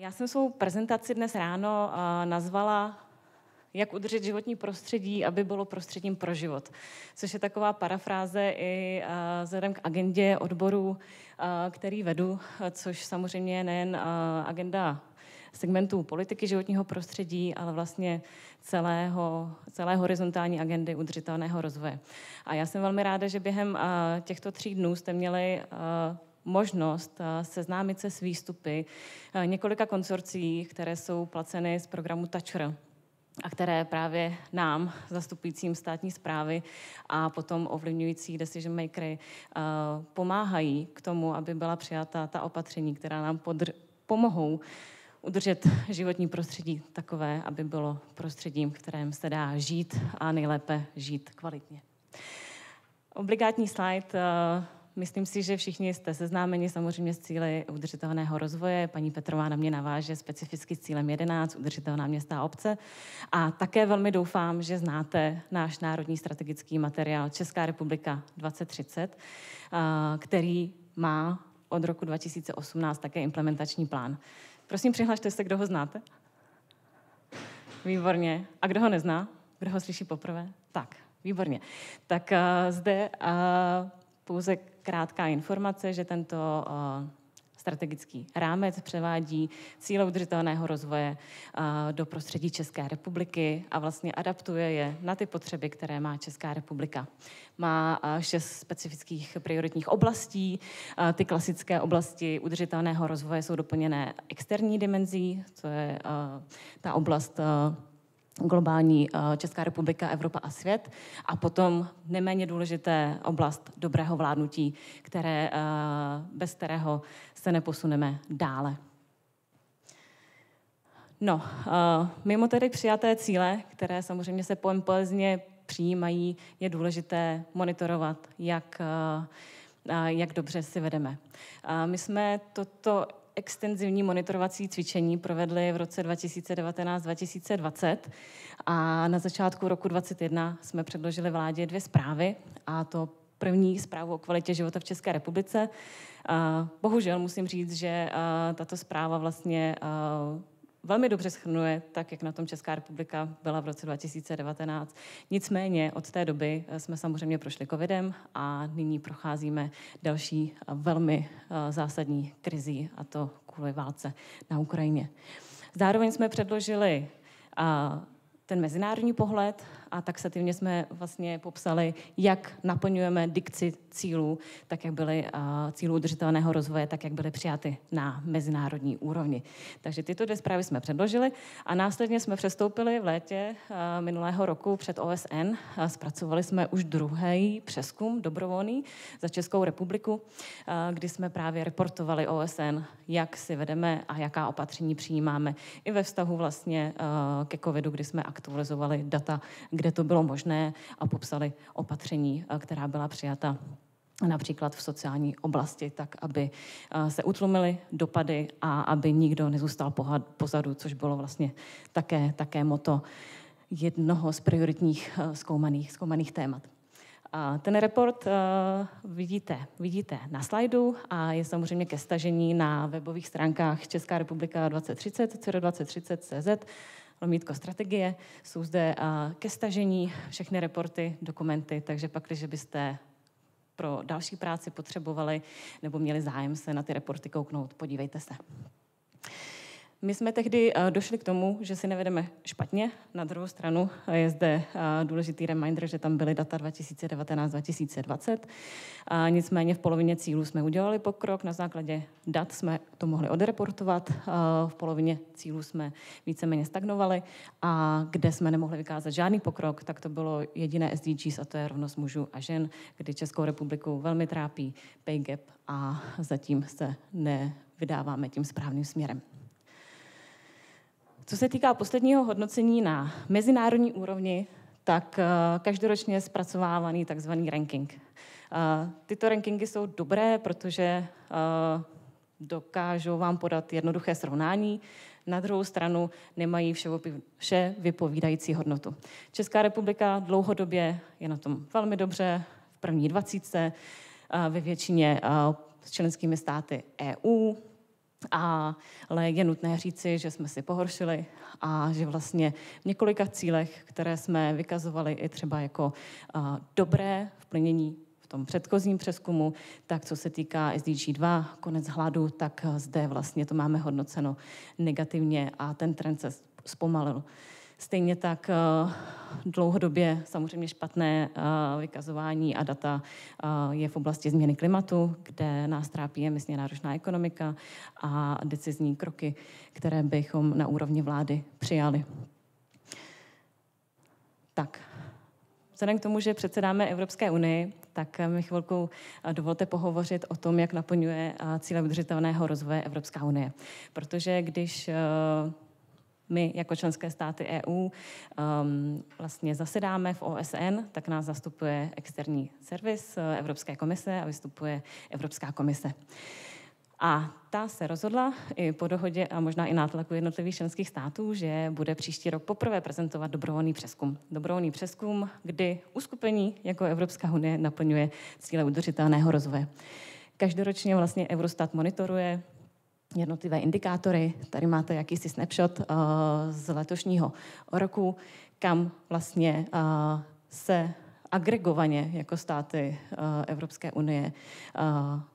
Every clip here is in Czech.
Já jsem svou prezentaci dnes ráno eh, nazvala jak udržet životní prostředí, aby bylo prostředím pro život. Což je taková parafráze i eh, vzhledem k agendě odborů, eh, který vedu, což samozřejmě je nejen agenda segmentů politiky životního prostředí, ale vlastně celého, celé horizontální agendy udržitelného rozvoje. A já jsem velmi ráda, že během těchto tří dnů jste měli možnost eh, seznámit se s výstupy eh, několika konzorcí, které jsou placeny z programu TAČR a které právě nám, zastupujícím státní zprávy a potom ovlivňující decision makery, eh, pomáhají k tomu, aby byla přijata ta opatření, která nám podr- pomohou udržet životní prostředí takové, aby bylo prostředím, v kterém se dá žít a nejlépe žít kvalitně. Obligátní slide Myslím si, že všichni jste seznámeni samozřejmě s cíly udržitelného rozvoje. Paní Petrová na mě naváže specificky cílem 11 udržitelná města a obce. A také velmi doufám, že znáte náš národní strategický materiál Česká republika 2030, který má od roku 2018 také implementační plán. Prosím, přihlašte se, kdo ho znáte. Výborně. A kdo ho nezná? Kdo ho slyší poprvé? Tak, výborně. Tak uh, zde uh, pouze krátká informace, že tento eh, strategický rámec převádí cíle udržitelného rozvoje eh, do prostředí České republiky a vlastně adaptuje je na ty potřeby, které má Česká republika. Má eh, šest specifických prioritních oblastí. Ty klasické oblasti udržitelného rozvoje jsou doplněné externí dimenzí, co je ta oblast globální eh, Česká republika, Evropa a svět. A potom neméně důležité oblast dobrého vládnutí, které, eh, bez kterého se neposuneme dále. No, eh, mimo tedy přijaté cíle, které samozřejmě se pojem Plzně přijímají, je důležité monitorovat, jak, jak dobře si vedeme. My jsme toto extenzivní monitorovací cvičení provedli v roce 2019-2020 a na začátku roku 2021 jsme předložili vládě dvě zprávy a to první zprávu o kvalitě života v České republice. Bohužel musím říct, že tato zpráva vlastně velmi dobře schrnuje, tak jak na tom Česká republika byla v roce 2019. Nicméně od té doby eh, jsme samozřejmě prošli covidem a nyní procházíme další eh, velmi eh, zásadní krizí, a to kvůli válce na Ukrajině. Zároveň jsme předložili ten mezinárodní pohled a taxativně jsme vlastně popsali, jak naplňujeme dikci cílů, tak jak byly cílů udržitelného rozvoje, tak jak byly přijaty na mezinárodní úrovni. Takže tyto dvě zprávy jsme předložili a následně jsme přestoupili v létě minulého roku před OSN. Zpracovali jsme už druhý přeskum dobrovolný za Českou republiku, kdy jsme právě reportovali OSN, jak si vedeme a jaká opatření přijímáme i ve vztahu vlastně ke covidu, kdy jsme aktualizovali data, kde to bylo možné a popsali opatření, eh, která byla přijata například v sociální oblasti, tak aby eh, se utlumily dopady a aby nikdo nezůstal pozadu, což bylo vlastně také, také moto jednoho z prioritních eh, zkoumaných, zkoumaných témat. A ten report uh, vidíte, vidíte na slajdu a je samozřejmě ke stažení na webových stránkách Česká republika 2030, 2030 CZ lomítko strategie. Jsou zde ke stažení všechny reporty, dokumenty, takže pak, když byste pro další práci potřebovali nebo měli zájem se na ty reporty kouknout, podívejte se. My jsme tehdy eh, došli k tomu, že si nevedeme špatně. Na druhou stranu eh, je zde eh, důležitý reminder, že tam byly data 2019-2020. Nicméně v polovině cílů jsme udělali pokrok. Na základě dat jsme to mohli odreportovat. V polovině cílů jsme víceméně stagnovali. A kde jsme nemohli vykázat žádný pokrok, tak to bylo jediné SDGs, a to je rovnost mužů a žen, kdy Českou republiku velmi trápí pay gap a zatím se nevydáváme tím správným směrem. Co se týká posledního hodnocení na mezinárodní úrovni, tak eh, každoročně je zpracovávaný takzvaný ranking. Eh, tyto rankingy jsou dobré, protože eh, dokážou vám podat jednoduché srovnání, na druhou stranu nemají vše vypovídající hodnotu. Česká republika dlouhodobě je na tom velmi dobře, v první dvacítce, ve většině s členskými státy EU, a Ale je nutné říci, že jsme si pohoršili a že vlastně v několika cílech, které jsme vykazovali i třeba jako dobré v plnění v tom předchozím přeskumu, tak co se týká SDG 2, konec hladu, tak zde vlastně to máme hodnoceno negativně a ten trend se zpomalil. Stejně tak eh, dlouhodobě samozřejmě špatné eh, vykazování a data eh, je v oblasti změny klimatu, kde nás trápí emisně náročná ekonomika a decizní kroky, které bychom na úrovni vlády přijali. Tak, Vzhledem k tomu, že předsedáme Evropské unii, tak mi chvilku dovolte pohovořit o tom, jak naplňuje cíle udržitelného rozvoje Evropská unie. Protože když my jako členské státy EU um, ehm, vlastně zasedáme v OSN, tak nás zastupuje externí servis eh, Evropské komise a vystupuje Evropská komise. A ta se rozhodla i po dohodě a možná i nátlaku jednotlivých členských států, že bude příští rok poprvé prezentovat dobrovolný přeskum. Dobrovolný přeskum, kdy uskupení jako Evropská unie naplňuje cíle udržitelného rozvoje. Každoročně vlastně Eurostat monitoruje jednotlivé indikátory. Tady máte jakýsi snapshot eh, z letošního roku, kam vlastně eh, se agregovaně jako státy eh, Evropské unie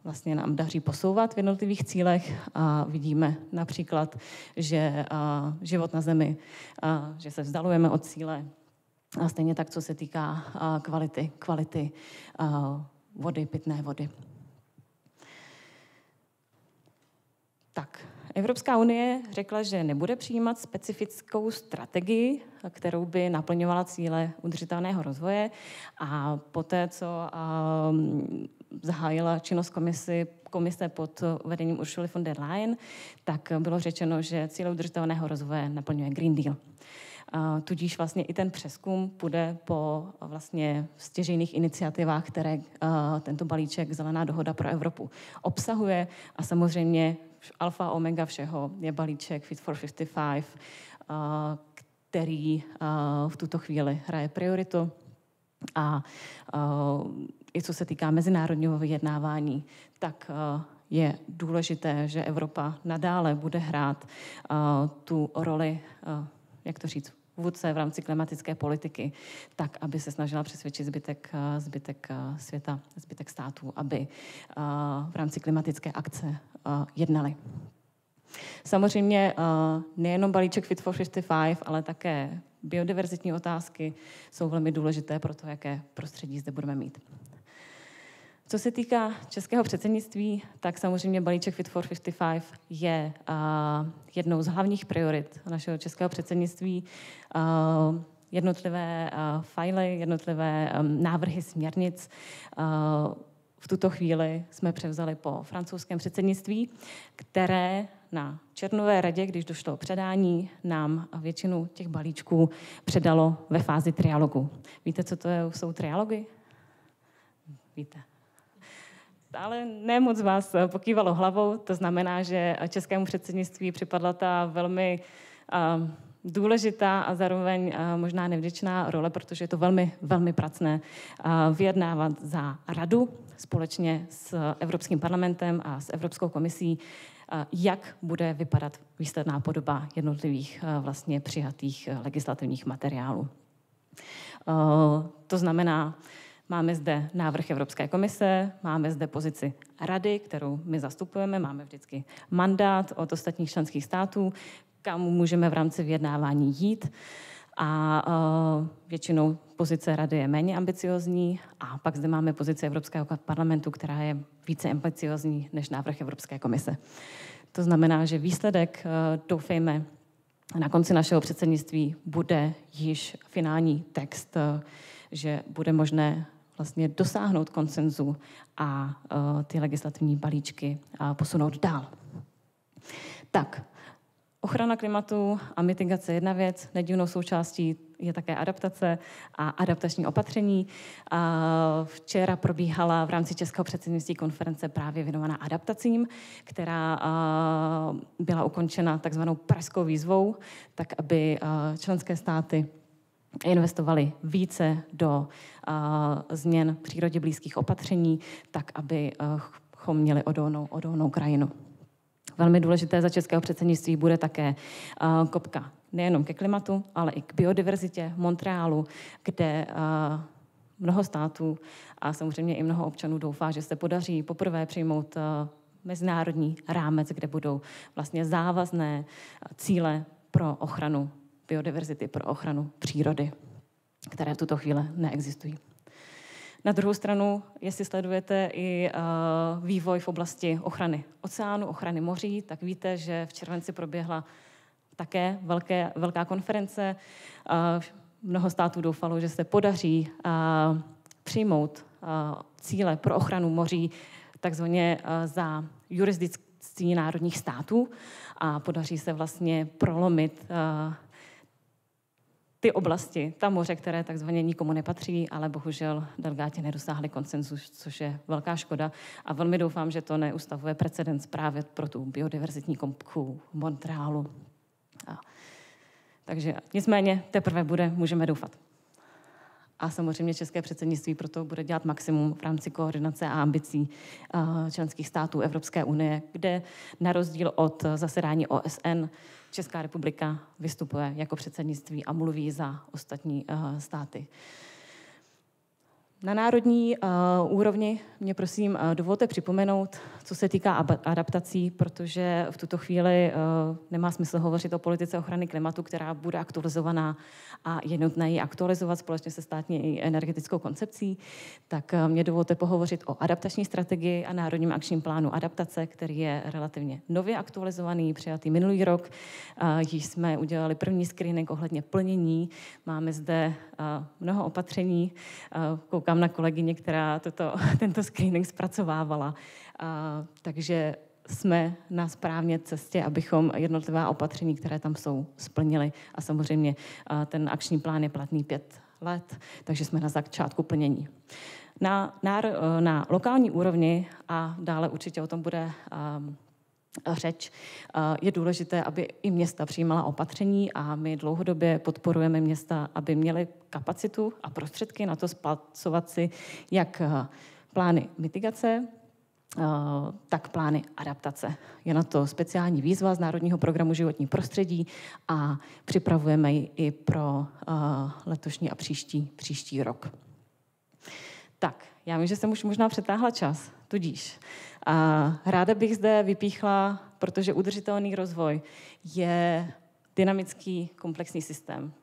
vlastně nám daří posouvat v jednotlivých cílech. A vidíme například, že život na zemi, že se vzdalujeme od cíle a stejně tak, co se týká kvality, kvality vody, pitné vody. Tak, Evropská unie řekla, že nebude přijímat specifickou strategii, kterou by naplňovala cíle udržitelného rozvoje a poté, co ehm, zahájila činnost komisi, komise pod vedením Ursuly von der Leyen, tak bylo řečeno, že cíle udržitelného rozvoje naplňuje Green Deal. Tudíž vlastně i ten přeskum půjde po vlastně stěžejných iniciativách, které eh, tento balíček Zelená dohoda pro Evropu obsahuje a samozřejmě alfa omega všeho je balíček Fit for 55, eh, který eh, v tuto chvíli hraje prioritu. A eh, i co se týká mezinárodního vyjednávání, tak je důležité, že Evropa nadále bude hrát tu roli, jak to říct, vůdce v rámci klimatické politiky, tak aby se snažila přesvědčit zbytek, eh, zbytek eh, světa, zbytek států, aby eh, v rámci klimatické akce jednali. Samozřejmě nejenom balíček Fit for 55, ale také biodiverzitní otázky jsou velmi důležité pro to, jaké prostředí zde budeme mít. Co se týká českého předsednictví, tak samozřejmě balíček Fit for 55 je jednou z hlavních priorit našeho českého předsednictví. jednotlivé uh, fajly, jednotlivé návrhy směrnic v tuto chvíli jsme převzali po francouzském předsednictví, které na Černové radě, když došlo předání, nám většinu těch balíčků předalo ve fázi trialogu. Víte, co to jsou trialogy? Víte. Ale ne moc vás eh, pokývalo hlavou, to znamená, že eh, českému předsednictví připadla ta velmi eh, důležitá a zároveň možná nevděčná role, protože je to velmi, velmi pracné vyjednávat za radu společně s Evropským parlamentem a s Evropskou komisí, jak bude vypadat výsledná podoba jednotlivých vlastně přijatých legislativních materiálů. To znamená, Máme zde návrh Evropské komise, máme zde pozici rady, kterou my zastupujeme, máme vždycky mandát od ostatních členských států, kam můžeme v rámci vyjednávání jít. A e, většinou pozice rady je méně ambiciozní a pak zde máme pozici Evropského parlamentu, která je více ambiciozní než návrh Evropské komise. To znamená, že výsledek, e, doufejme, na konci našeho předsednictví bude již finální text, e, že bude možné vlastně dosáhnout konsenzu a uh, ty legislativní balíčky uh, posunout dál. Tak, ochrana klimatu a mitigace je jedna věc, nedivnou součástí je také adaptace a adaptační opatření. E, včera probíhala v rámci Českého předsednictví konference právě věnovaná adaptacím, která byla ukončena takzvanou pražskou výzvou, tak aby členské státy investovali více do uh, změn přírodě blízkých opatření, tak abychom eh, měli odolnou, odolnou krajinu. Velmi důležité za českého předsednictví bude také uh, kopka nejenom ke klimatu, ale i k biodiverzitě Montrealu, kde uh, mnoho států a samozřejmě i mnoho občanů doufá, že se podaří poprvé přijmout mezinárodní rámec, kde budou vlastně závazné cíle pro ochranu biodiverzity, pro ochranu přírody, které v tuto chvíli neexistují. Na druhou stranu, jestli sledujete i uh, vývoj v oblasti ochrany oceánu, ochrany moří, tak víte, že v červenci proběhla také velké, velká konference. Uh, mnoho států doufalo, že se podaří uh, přijmout cíle pro ochranu moří takzvaně za jurisdikcí národních států a podaří se vlastně prolomit ty oblasti, ta moře, které takzvaně nikomu nepatří, ale bohužel delegáti nedosáhli konsenzus, což je velká škoda. A velmi doufám, že to neustavuje precedens právě pro tu biodiverzitní kompku Montrealu. A, takže nicméně teprve bude, můžeme doufat. A samozřejmě české předsednictví proto bude dělat maximum v rámci koordinace a ambicí členských států Evropské unie, kde na rozdíl od zasedání OSN Česká republika vystupuje jako předsednictví a mluví za ostatní eh, státy. Na národní uh, úrovni mě prosím uh, dovolte připomenout, co se týká adaptací, protože v tuto chvíli uh, nemá smysl hovořit o politice ochrany klimatu, která bude aktualizovaná a je nutné ji aktualizovat společně se státní energetickou koncepcí. Tak uh, mě dovolte pohovořit o adaptační strategii a národním akčním plánu adaptace, který je relativně nově aktualizovaný, přijatý minulý rok. Uh, již jsme udělali první screening ohledně plnění. Máme zde uh, mnoho opatření. Uh, koukám dívám na kolegyně, která toto, tento screening zpracovávala. A, takže jsme na správné cestě, abychom jednotlivá opatření, které tam jsou, splnili. A samozřejmě a ten akční plán je platný pět let, takže jsme na začátku plnění. Na, na, na lokální úrovni a dále určitě o tom bude řeč. Eh, je důležité, aby i města přijímala opatření a my dlouhodobě podporujeme města, aby měly kapacitu a prostředky na to splacovat si jak eh, plány mitigace, eh, tak plány adaptace. Je na to speciální výzva z Národního programu životní prostředí a připravujeme ji i pro letošní a příští, příští rok. Tak, já vím, že jsem už možná přetáhla čas, Tudíž a ráda bych zde vypíchla, protože udržitelný rozvoj je dynamický komplexní systém.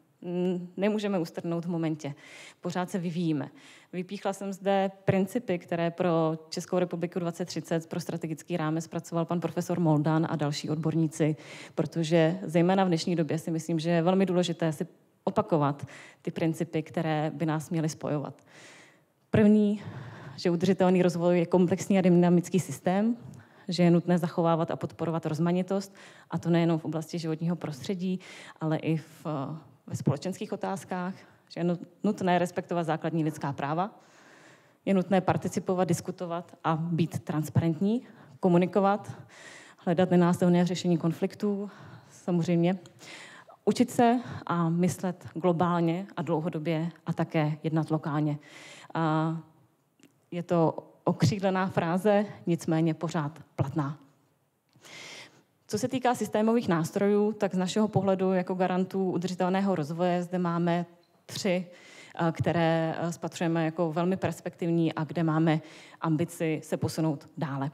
Nemůžeme ustrnout v momentě. Pořád se vyvíjíme. Vypíchla jsem zde principy, které pro Českou republiku 2030 pro strategický rámec zpracoval pan profesor Moldan a další odborníci, protože zejména v dnešní době si myslím, že je velmi důležité si opakovat ty principy, které by nás měly spojovat. První že udržitelný rozvoj je komplexní a dynamický systém, že je nutné zachovávat a podporovat rozmanitost, a to nejenom v oblasti životního prostředí, ale i v, eh, ve společenských otázkách, že je nutné respektovat základní lidská práva, je nutné participovat, diskutovat a být transparentní, komunikovat, hledat nenásilné řešení konfliktů, samozřejmě, učit se a myslet globálně a dlouhodobě a také jednat lokálně. A je to okřídlená fráze, nicméně pořád platná. Co se týká systémových nástrojů, tak z našeho pohledu jako garantů udržitelného rozvoje zde máme tři, eh, které eh, spatřujeme jako velmi perspektivní a kde máme ambici se posunout dále.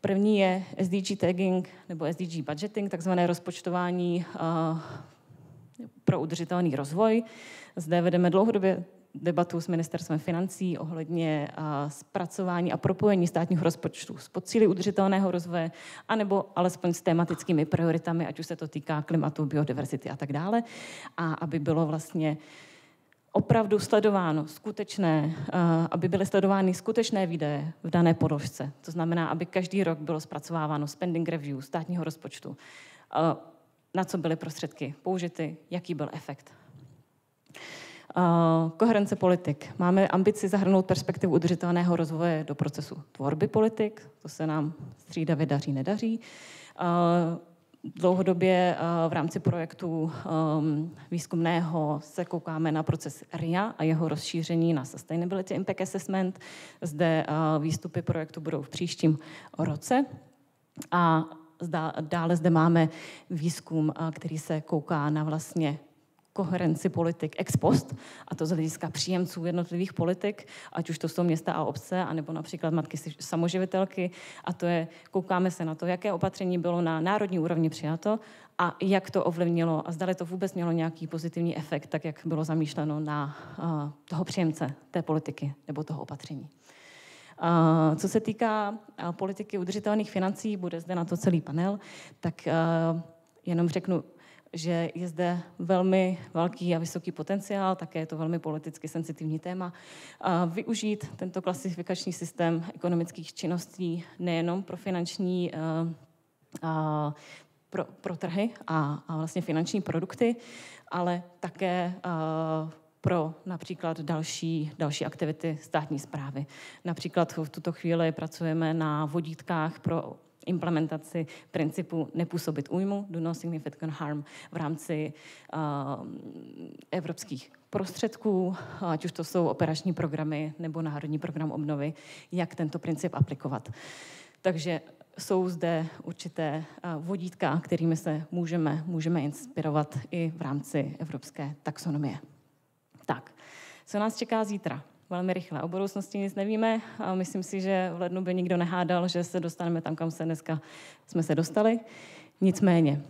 První je SDG tagging nebo SDG budgeting, takzvané rozpočtování eh, pro udržitelný rozvoj. Zde vedeme dlouhodobě debatu s ministerstvem financí ohledně a, zpracování a propojení státních rozpočtů s podcíly udržitelného rozvoje, anebo alespoň s tematickými prioritami, ať už se to týká klimatu, biodiverzity a tak dále. A aby bylo vlastně opravdu sledováno skutečné, aby byly sledovány skutečné výdaje v dané podložce. To znamená, aby každý rok bylo zpracováváno spending review státního rozpočtu, na co byly prostředky použity, jaký byl efekt Eh, koherence politik. Máme ambici zahrnout perspektivu udržitelného rozvoje do procesu tvorby politik, to se nám střídavě daří, nedaří. Eh, dlouhodobě eh, v rámci projektu ehm, výzkumného se koukáme na proces RIA a jeho rozšíření na Sustainability Impact Assessment. Zde výstupy projektu budou v příštím roce. A dále zde máme výzkum, který se kouká na vlastně koherenci politik ex post, a to z hlediska příjemců jednotlivých politik, ať už to jsou města a obce, anebo například matky samoživitelky. A to je, koukáme se na to, jaké opatření bylo na národní úrovni přijato a jak to ovlivnilo a zdali to vůbec mělo nějaký pozitivní efekt, tak jak bylo zamýšleno na uh, toho příjemce té politiky nebo toho opatření. Uh, co se týká uh, politiky udržitelných financí, bude zde na to celý panel, tak jenom řeknu že je zde velmi velký a vysoký potenciál, také je to velmi politicky sensitivní téma, využít tento klasifikační systém ekonomických činností nejenom pro finanční eh, a, pro, pro trhy a, a vlastně finanční produkty, ale také eh, pro například další, další aktivity státní zprávy. Například v tuto chvíli pracujeme na vodítkách pro implementaci principu nepůsobit újmu, do no significant harm v rámci uh, evropských prostředků, ať už to jsou operační programy nebo Národní program obnovy, jak tento princip aplikovat. Takže jsou zde určité eh, vodítka, kterými se můžeme, můžeme inspirovat i v rámci evropské taxonomie. Tak, co nás čeká zítra? velmi rychle. O budoucnosti nic nevíme a myslím si, že v lednu by nikdo nehádal, že se dostaneme tam, kam se dneska jsme se dostali. Nicméně,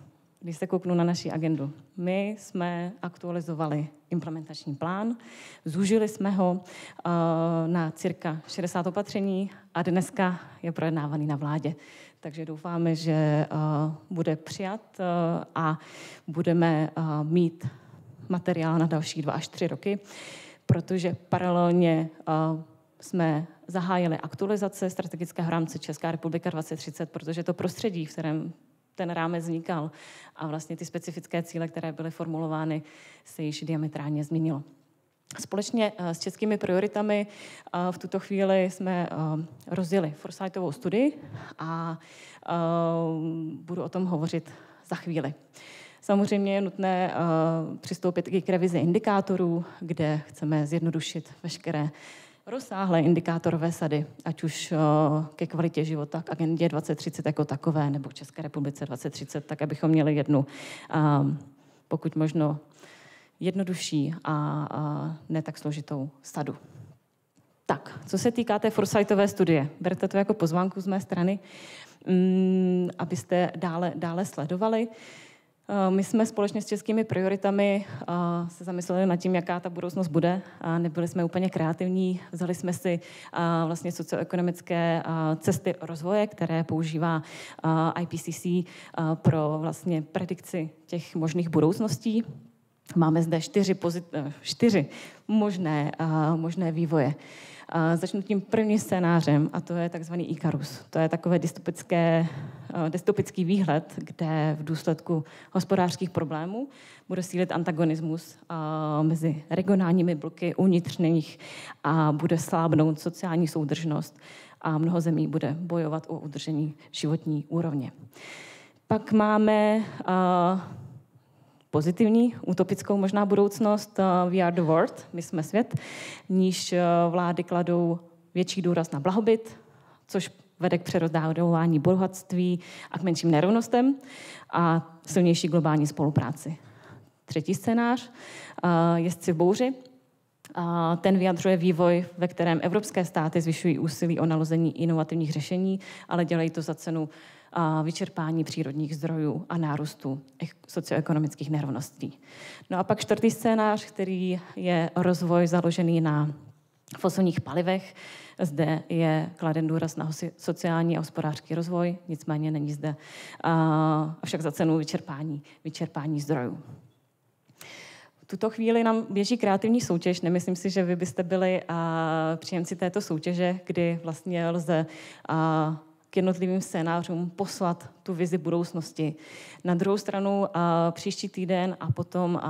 když se kouknu na naší agendu, my jsme aktualizovali implementační plán, zúžili jsme ho eh, na cirka 60 opatření a dneska je projednávaný na vládě. Takže doufáme, že eh, bude přijat eh, a budeme mít materiál na další dva až tři roky protože paralelně eh, jsme zahájili aktualizaci strategického rámce Česká republika 2030, protože to prostředí, v kterém ten rámec vznikal a vlastně ty specifické cíle, které byly formulovány, se již diametrálně změnilo. Společně eh, s českými prioritami eh, v tuto chvíli jsme rozdělili Forsightovou studii a budu o tom hovořit za chvíli. Samozřejmě je nutné eh, přistoupit i k revizi indikátorů, kde chceme zjednodušit veškeré rozsáhlé indikátorové sady, ať už eh, ke kvalitě života, k agendě 2030 jako takové, nebo k České republice 2030, tak abychom měli jednu, eh, pokud možno jednodušší a ne tak složitou sadu. Tak, co se týká té Foresightové studie, berte to jako pozvánku z mé strany, mm, abyste dále, dále sledovali. Uh, Eh, my jsme společně s českými prioritami eh, se zamysleli nad tím, jaká ta budoucnost bude. A nebyli jsme úplně kreativní. Vzali jsme si eh, vlastně socioekonomické cesty rozvoje, které používá IPCC pro vlastně predikci těch možných budoucností. Máme zde čtyři, pozit- eh, čtyři možné, uh, možné vývoje. Uh, začnu tím prvním scénářem a to je takzvaný Ikarus. To je takový uh, dystopický výhled, kde v důsledku hospodářských problémů bude sílit antagonismus uh, mezi regionálními bloky uvnitř a bude slábnout sociální soudržnost a mnoho zemí bude bojovat o udržení životní úrovně. Pak máme uh, pozitivní, utopickou možná budoucnost eh, We are the world, my jsme svět, níž eh, vlády kladou větší důraz na blahobyt, což vede k přerozdávání bohatství a k menším nerovnostem a silnější globální spolupráci. Třetí scénář, eh, jezdci v bouři, ten vyjadřuje vývoj, ve kterém evropské státy zvyšují úsilí o nalození inovativních řešení, ale dělají to za cenu vyčerpání přírodních zdrojů a nárůstu socioekonomických nerovností. No a pak čtvrtý scénář, který je rozvoj založený na fosilních palivech. Zde je kladen důraz na sociální a hospodářský rozvoj, nicméně není zde avšak za cenu vyčerpání, vyčerpání zdrojů tuto chvíli nám běží kreativní soutěž. Nemyslím si, že vy byste byli a, příjemci této soutěže, kdy vlastně lze a, k jednotlivým scénářům, poslat tu vizi budoucnosti. Na druhou stranu příští týden a potom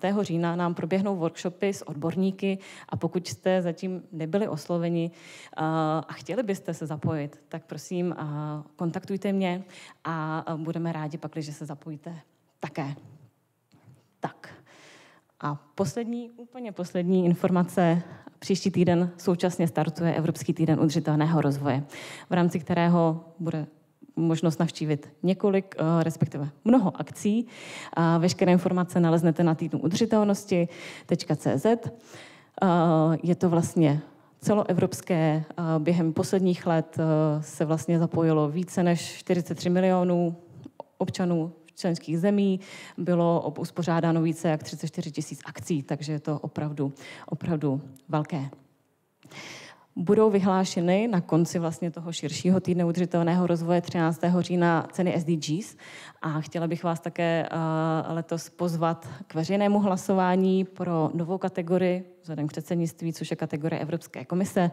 5. října nám proběhnou workshopy s odborníky a pokud jste zatím nebyli osloveni a chtěli byste se zapojit, tak prosím kontaktujte mě a budeme rádi pak, když se zapojíte také. Tak. A poslední, úplně poslední informace. Příští týden současně startuje Evropský týden udržitelného rozvoje, v rámci kterého bude možnost navštívit několik, eh, respektive mnoho akcí. veškeré informace naleznete na týdnu udržitelnosti.cz. Eh, je to vlastně celoevropské. Eh, během posledních let se vlastně zapojilo více než 43 milionů občanů členských zemí. Bylo uspořádáno více jak 34 tisíc akcí, takže je to opravdu, opravdu velké budou vyhlášeny na konci vlastně toho širšího týdne udržitelného rozvoje 13. října ceny SDGs a chtěla bych vás také eh, letos pozvat k veřejnému hlasování pro novou kategorii vzhledem k předsednictví, což je kategorie Evropské komise,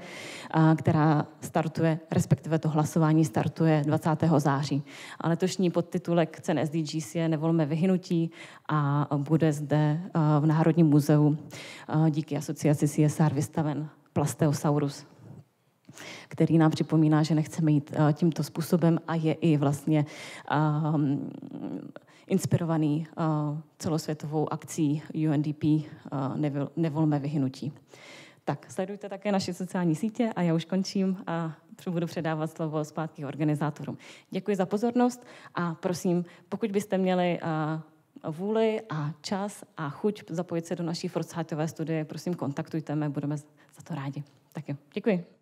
eh, která startuje, respektive to hlasování startuje 20. září. A letošní podtitulek cen SDGs je Nevolme vyhnutí a bude zde eh, v Národním muzeu díky asociaci CSR vystaven Plasteosaurus, který nám připomíná, že nechceme jít eh, tímto způsobem a je i vlastně um, inspirovaný uh, celosvětovou akcí UNDP uh, eh, Nevolme vyhnutí. Tak, sledujte také naše sociální sítě a já už končím a budu předávat slovo zpátky organizátorům. Děkuji za pozornost a prosím, pokud byste měli vůli a čas a chuť zapojit se do naší Forsythové studie, prosím kontaktujte mě, budeme za to rádi. Tak jo, děkuji.